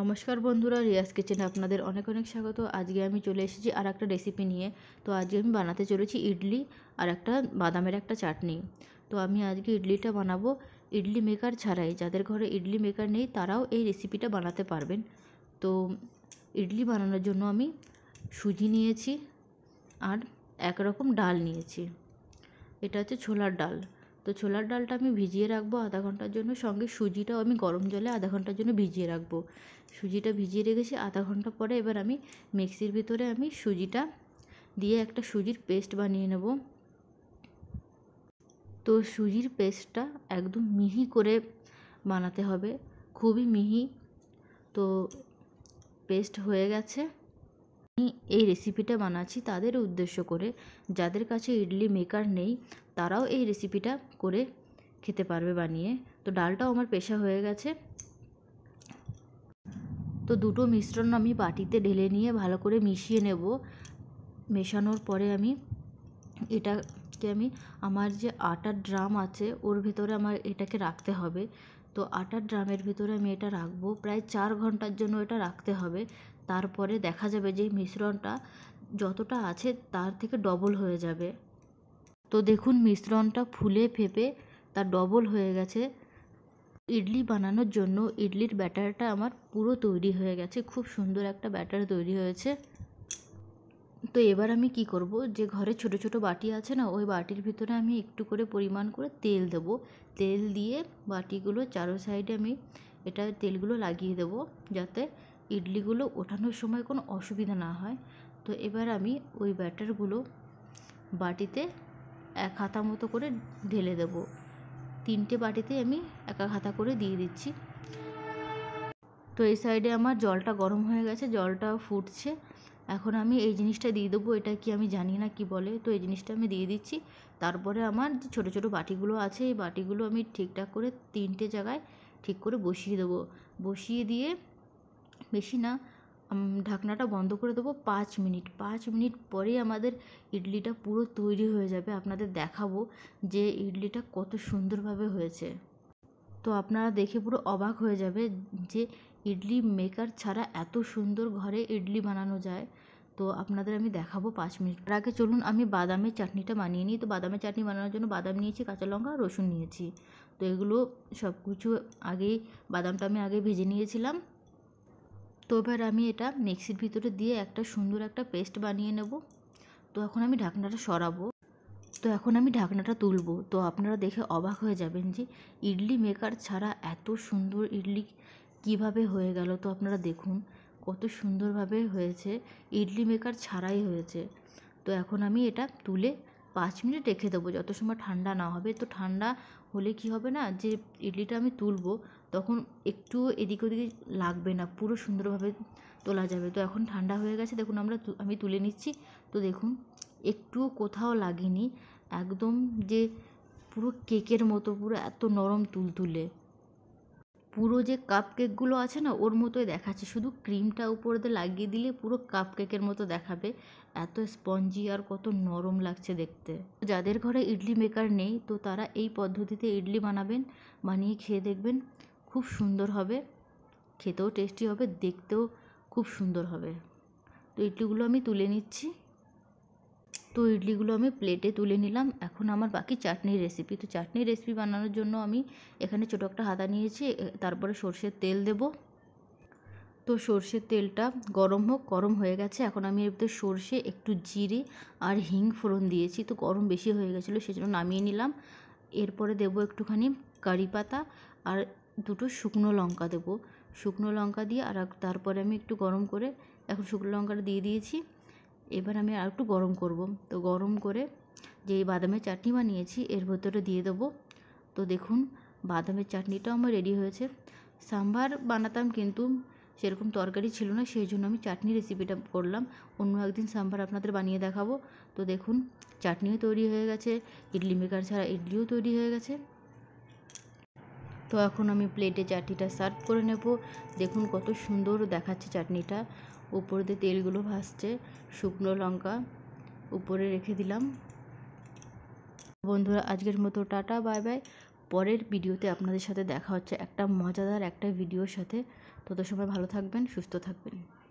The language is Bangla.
নমস্কার বন্ধুরা রিয়াজ কিচেনে আপনাদের অনেক অনেক স্বাগত আজকে আমি চলে এসেছি আর একটা রেসিপি নিয়ে তো আজকে আমি বানাতে চলেছি ইডলি আর একটা বাদামের একটা চাটনি তো আমি আজকে ইডলিটা বানাবো ইডলি মেকার ছাড়াই যাদের ঘরে ইডলি মেকার নেই তারাও এই রেসিপিটা বানাতে পারবেন তো ইডলি বানানোর জন্য আমি সুজি নিয়েছি আর একরকম ডাল নিয়েছি এটা হচ্ছে ছোলার ডাল তো ছোলার ডালটা আমি ভিজিয়ে রাখবো আধা ঘন্টার জন্য সঙ্গে সুজিটাও আমি গরম জলে আধা ঘন্টার জন্য ভিজিয়ে রাখবো সুজিটা ভিজিয়ে রেখেছি আধা ঘন্টা পরে এবার আমি মিক্সির ভিতরে আমি সুজিটা দিয়ে একটা সুজির পেস্ট বানিয়ে নেব তো সুজির পেস্টটা একদম মিহি করে বানাতে হবে খুবই মিহি তো পেস্ট হয়ে গেছে আমি এই রেসিপিটা বানাচ্ছি তাদের উদ্দেশ্য করে যাদের কাছে ইডলি মেকার নেই তারাও এই রেসিপিটা করে খেতে পারবে বানিয়ে তো ডালটাও আমার পেশা হয়ে গেছে তো দুটো মিশ্রণ আমি বাটিতে ঢেলে নিয়ে ভালো করে মিশিয়ে নেব মেশানোর পরে আমি এটাকে আমি আমার যে আটার ড্রাম আছে ওর ভেতরে আমার এটাকে রাখতে হবে তো আটার ড্রামের ভিতরে আমি এটা রাখবো প্রায় চার ঘন্টার জন্য এটা রাখতে হবে তারপরে দেখা যাবে যে মিশ্রণটা যতটা আছে তার থেকে ডবল হয়ে যাবে তো দেখুন মিশ্রণটা ফুলে ফেপে তার ডবল হয়ে গেছে ইডলি বানানোর জন্য ইডলির ব্যাটারটা আমার পুরো তৈরি হয়ে গেছে খুব সুন্দর একটা ব্যাটার তৈরি হয়েছে তো এবার আমি কি করব যে ঘরে ছোটো ছোটো বাটি আছে না ওই বাটির ভিতরে আমি একটু করে পরিমাণ করে তেল দেবো তেল দিয়ে বাটিগুলো চারো সাইডে আমি এটা তেলগুলো লাগিয়ে দেবো যাতে ইডলিগুলো ওঠানোর সময় কোনো অসুবিধা না হয় তো এবার আমি ওই ব্যাটারগুলো বাটিতে এক হাতা মতো করে ঢেলে দেবো তিনটে বাটিতে আমি এক এক করে দিয়ে দিচ্ছি তো এই সাইডে আমার জলটা গরম হয়ে গেছে জলটা ফুটছে এখন আমি এই জিনিসটা দিয়ে দেবো এটা কি আমি জানি না কি বলে তো এই জিনিসটা আমি দিয়ে দিচ্ছি তারপরে আমার যে ছোটো ছোটো বাটিগুলো আছে এই বাটিগুলো আমি ঠিকঠাক করে তিনটে জায়গায় ঠিক করে বসিয়ে দেবো বসিয়ে দিয়ে বেশি না ঢাকনাটা বন্ধ করে দেবো পাঁচ মিনিট পাঁচ মিনিট পরেই আমাদের ইডলিটা পুরো তৈরি হয়ে যাবে আপনাদের দেখাবো যে ইডলিটা কত সুন্দরভাবে হয়েছে তো আপনারা দেখে পুরো অবাক হয়ে যাবে যে ইডলি মেকার ছাড়া এত সুন্দর ঘরে ইডলি বানানো যায় তো আপনাদের আমি দেখাবো পাঁচ মিনিট তার আগে চলুন আমি বাদামের চাটনিটা বানিয়ে নিই তো বাদামের চাটনি বানানোর জন্য বাদাম নিয়েছি কাঁচা লঙ্কা রসুন নিয়েছি তো এগুলো সব কিছু আগেই বাদামটা আমি আগে ভেজে নিয়েছিলাম তো এবার আমি এটা মিক্সির ভিতরে দিয়ে একটা সুন্দর একটা পেস্ট বানিয়ে নেব তো এখন আমি ঢাকনাটা সরাবো তো এখন আমি ঢাকনাটা তুলব তো আপনারা দেখে অবাক হয়ে যাবেন যে ইডলি মেকার ছাড়া এত সুন্দর ইডলি কিভাবে হয়ে গেল তো আপনারা দেখুন কত সুন্দরভাবে হয়েছে ইডলি মেকার ছাড়াই হয়েছে তো এখন আমি এটা তুলে পাঁচ মিনিট রেখে দেবো যত সময় ঠান্ডা না হবে তো ঠান্ডা হলে কি হবে না যে ইডলিটা আমি তুলবো তখন একটু এদিক ওদিকে লাগবে না পুরো সুন্দরভাবে তোলা যাবে তো এখন ঠান্ডা হয়ে গেছে দেখুন আমরা আমি তুলে নিচ্ছি তো দেখুন একটুও কোথাও লাগেনি একদম যে পুরো কেকের মতো পুরো এত নরম তুলতুলে পুরো যে কাপ কেকগুলো আছে না ওর মতোই দেখাচ্ছে শুধু ক্রিমটা উপর দিয়ে লাগিয়ে দিলে পুরো কাপ কেকের মতো দেখাবে এত স্পঞ্জি আর কত নরম লাগছে দেখতে যাদের ঘরে ইডলি মেকার নেই তো তারা এই পদ্ধতিতে ইডলি বানাবেন বানিয়ে খেয়ে দেখবেন খুব সুন্দর হবে খেতেও টেস্টি হবে দেখতেও খুব সুন্দর হবে তো ইডলিগুলো আমি তুলে নিচ্ছি তো ইডলিগুলো আমি প্লেটে তুলে নিলাম এখন আমার বাকি চাটনির রেসিপি তো চাটনির রেসিপি বানানোর জন্য আমি এখানে ছোটো একটা হাতা নিয়েছি তারপরে সর্ষের তেল দেব তো সর্ষের তেলটা গরম হোক গরম হয়ে গেছে এখন আমি এর ভিতরে সর্ষে একটু জিরে আর হিং ফোড়ন দিয়েছি তো গরম বেশি হয়ে গেছিলো সেজন্য নামিয়ে নিলাম এরপরে দেবো একটুখানি কারি পাতা আর দুটো শুকনো লঙ্কা দেবো শুকনো লঙ্কা দিয়ে আর তারপরে আমি একটু গরম করে এখন শুকনো লঙ্কাটা দিয়ে দিয়েছি এবার আমি আর একটু গরম করব তো গরম করে যে বাদামের চাটনি বানিয়েছি এর ভেতরে দিয়ে দেবো তো দেখুন বাদামের চাটনিটাও আমার রেডি হয়েছে সাম্বার বানাতাম কিন্তু সেরকম তরকারি ছিল না সেই জন্য আমি চাটনি রেসিপিটা করলাম অন্য একদিন সাম্বার আপনাদের বানিয়ে দেখাবো তো দেখুন চাটনিও তৈরি হয়ে গেছে ইডলি মেকার ছাড়া ইডলিও তৈরি হয়ে গেছে তো এখন আমি প্লেটে চাটনিটা সার্ভ করে নেব দেখুন কত সুন্দর দেখাচ্ছে চাটনিটা উপরে দিয়ে তেলগুলো ভাসছে শুকনো লঙ্কা উপরে রেখে দিলাম বন্ধুরা আজকের মতো টাটা বাই বাই পরের ভিডিওতে আপনাদের সাথে দেখা হচ্ছে একটা মজাদার একটা ভিডিওর সাথে তত সময় ভালো থাকবেন সুস্থ থাকবেন